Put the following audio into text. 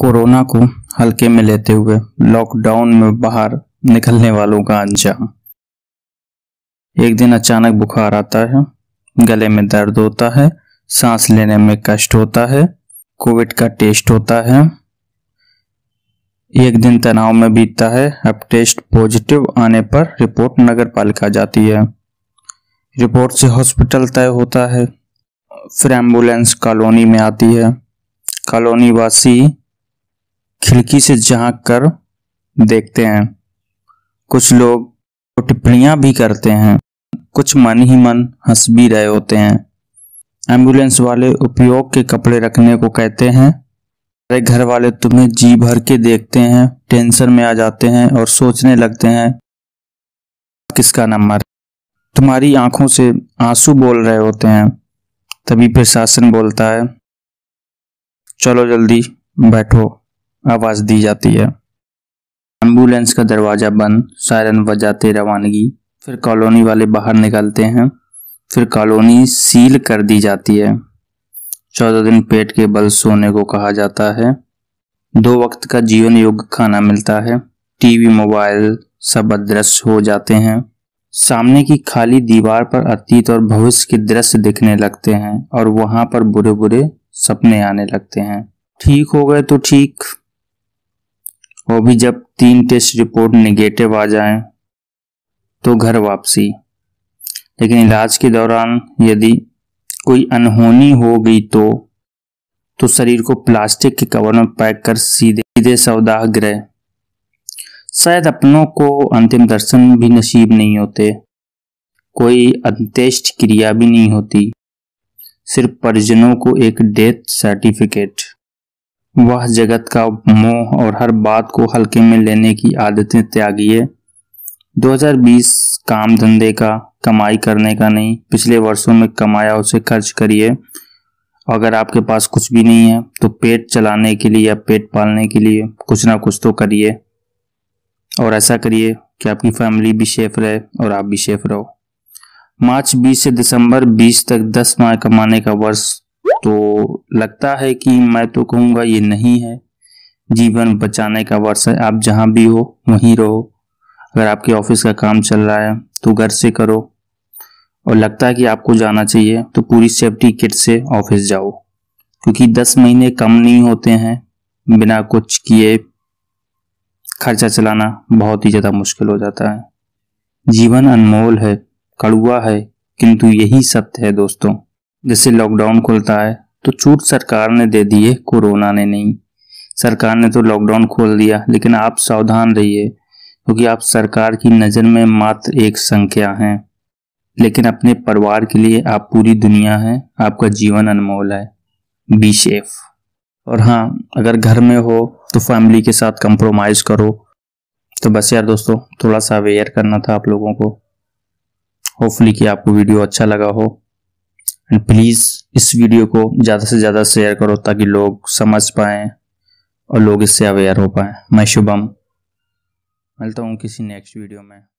corona को हल्के में लेते हुए लॉकडाउन में बाहर निकलने वालों का अंजाम एक दिन अचानक बुखार आता है गले में दर्द होता है सांस लेने में कष्ट होता है कोविड का टेस्ट होता है एक दिन तनाव में बीतता है अब टेस्ट पॉजिटिव आने पर रिपोर्ट नगर पालिका जाती है रिपोर्ट से हॉस्पिटल तय होता है फिर एम्बुलेंस कॉलोनी में आती है कॉलोनी वासी खिड़की से झांक कर देखते हैं कुछ लोग टिप्पणियां भी करते हैं कुछ मन ही मन हंस भी रहे होते हैं एम्बुलेंस वाले उपयोग के कपड़े रखने को कहते हैं अरे घर वाले तुम्हें जी भर के देखते हैं टेंशन में आ जाते हैं और सोचने लगते हैं किसका नंबर तुम्हारी आंखों से आंसू बोल रहे होते हैं तभी प्रशासन बोलता है चलो जल्दी बैठो आवाज दी जाती है एम्बुलेंस का दरवाजा बंद सायरन बजाते रवानगी फिर कॉलोनी वाले बाहर निकलते हैं फिर कॉलोनी सील कर दी जाती है चौदह दिन पेट के बल सोने को कहा जाता है दो वक्त का जीवन योग्य खाना मिलता है टीवी मोबाइल सब अदृश्य हो जाते हैं सामने की खाली दीवार पर अतीत और भविष्य के दृश्य दिखने लगते हैं और वहां पर बुरे बुरे सपने आने लगते हैं ठीक हो गए तो ठीक वो भी जब तीन टेस्ट रिपोर्ट नेगेटिव आ जाए तो घर वापसी लेकिन इलाज के दौरान यदि कोई अनहोनी हो गई तो तो शरीर को प्लास्टिक के कवर में पैक कर सीधे सीधे सौदाह ग्रह शायद अपनों को अंतिम दर्शन भी नसीब नहीं होते कोई अंत्येष्ट क्रिया भी नहीं होती सिर्फ परिजनों को एक डेथ सर्टिफिकेट वह जगत का मोह और हर बात को हल्के में लेने की आदतें त्यागी है 2020 काम धंधे का कमाई करने का नहीं पिछले वर्षों में कमाया उसे खर्च करिए अगर आपके पास कुछ भी नहीं है तो पेट चलाने के लिए या पेट पालने के लिए कुछ ना कुछ तो करिए और ऐसा करिए कि आपकी फैमिली भी सेफ रहे और आप भी सेफ रहो मार्च 20 से दिसंबर 20 तक 10 माह कमाने का वर्ष तो लगता है कि मैं तो कहूँगा ये नहीं है जीवन बचाने का वर्ष है आप जहाँ भी हो वहीं रहो अगर आपके ऑफिस का काम चल रहा है तो घर से करो और लगता है कि आपको जाना चाहिए तो पूरी सेफ्टी किट से ऑफिस जाओ क्योंकि दस महीने कम नहीं होते हैं बिना कुछ किए खर्चा चलाना बहुत ही ज़्यादा मुश्किल हो जाता है जीवन अनमोल है कड़ुआ है किंतु यही सत्य है दोस्तों जैसे लॉकडाउन खुलता है तो छूट सरकार ने दे दी है कोरोना ने नहीं सरकार ने तो लॉकडाउन खोल दिया लेकिन आप सावधान रहिए क्योंकि आप सरकार की नज़र में मात्र एक संख्या हैं लेकिन अपने परिवार के लिए आप पूरी दुनिया हैं आपका जीवन अनमोल है बी शेफ और हाँ अगर घर में हो तो फैमिली के साथ कंप्रोमाइज़ करो तो बस यार दोस्तों थोड़ा सा अवेयर करना था आप लोगों को होपफुली कि आपको वीडियो अच्छा लगा हो एंड प्लीज़ इस वीडियो को ज़्यादा से ज़्यादा शेयर करो ताकि लोग समझ पाए और लोग इससे अवेयर हो पाए मैं शुभम मिलता हूँ किसी नेक्स्ट वीडियो में